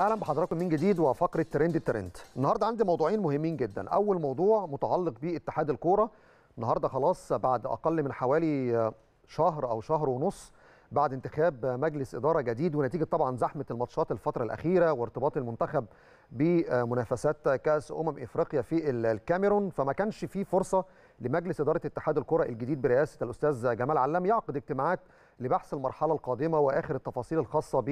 اهلا بحضراتكم من جديد وفقره ترند الترند النهارده عندي موضوعين مهمين جدا اول موضوع متعلق باتحاد الكوره النهارده خلاص بعد اقل من حوالي شهر او شهر ونص بعد انتخاب مجلس اداره جديد ونتيجه طبعا زحمه الماتشات الفتره الاخيره وارتباط المنتخب بمنافسات كاس امم افريقيا في الكاميرون فما كانش في فرصه لمجلس إدارة اتحاد الكرة الجديد برئاسة الأستاذ جمال علام يعقد اجتماعات لبحث المرحلة القادمة وآخر التفاصيل الخاصة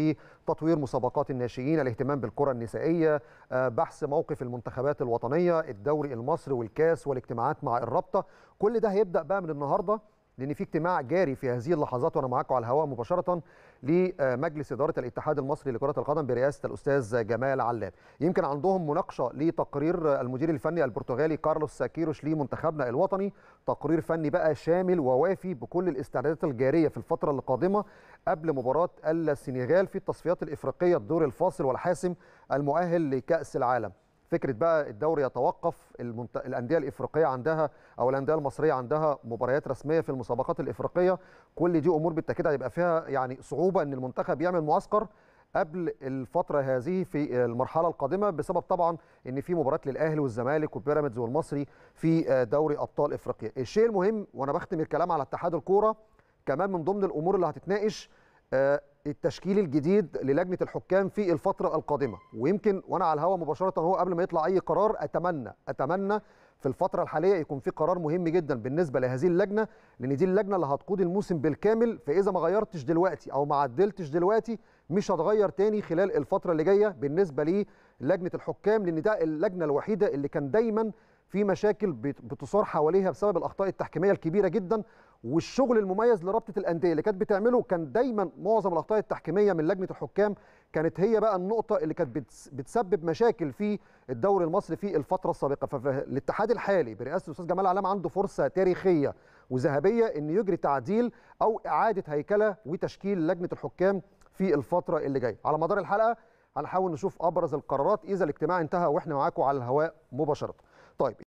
بتطوير مسابقات الناشئين الاهتمام بالكرة النسائية آه، بحث موقف المنتخبات الوطنية الدوري المصري والكاس والاجتماعات مع الرابطة كل ده هيبدأ بقى من النهاردة لان في اجتماع جاري في هذه اللحظات وانا معاكم على الهواء مباشره لمجلس اداره الاتحاد المصري لكره القدم برئاسه الاستاذ جمال علاب يمكن عندهم مناقشه لتقرير المدير الفني البرتغالي كارلوس ساكيروش لمنتخبنا الوطني تقرير فني بقى شامل ووافي بكل الاستعدادات الجاريه في الفتره القادمه قبل مباراه السنغال في التصفيات الافريقيه الدور الفاصل والحاسم المؤهل لكاس العالم فكره بقى الدوري يتوقف المنت... الانديه الافريقيه عندها او الانديه المصريه عندها مباريات رسميه في المسابقات الافريقيه كل دي امور بالتاكيد هيبقى فيها يعني صعوبه ان المنتخب يعمل معسكر قبل الفتره هذه في المرحله القادمه بسبب طبعا ان في مباراه للاهلي والزمالك وبيراميدز والمصري في دوري ابطال افريقيا الشيء المهم وانا بختم الكلام على اتحاد الكوره كمان من ضمن الامور اللي هتتناقش آه، التشكيل الجديد للجنه الحكام في الفتره القادمه ويمكن وانا على الهواء مباشره هو قبل ما يطلع اي قرار اتمنى اتمنى في الفتره الحاليه يكون في قرار مهم جدا بالنسبه لهذه اللجنه لان دي اللجنه اللي هتقود الموسم بالكامل فاذا ما غيرتش دلوقتي او ما عدلتش دلوقتي مش هتغير تاني خلال الفتره اللي جايه بالنسبه للجنه الحكام لان ده اللجنه الوحيده اللي كان دايما في مشاكل بتثار حواليها بسبب الاخطاء التحكيميه الكبيره جدا والشغل المميز لرابطه الانديه اللي كانت بتعمله كان دايما معظم الاخطاء التحكيميه من لجنه الحكام كانت هي بقى النقطه اللي كانت بتسبب مشاكل في الدوري المصري في الفتره السابقه فالاتحاد الحالي برئاسه الاستاذ جمال علام عنده فرصه تاريخيه وذهبيه ان يجري تعديل او اعاده هيكله وتشكيل لجنه الحكام في الفتره اللي جايه على مدار الحلقه هنحاول نشوف ابرز القرارات اذا الاجتماع انتهى واحنا معاكم على الهواء مباشره طيب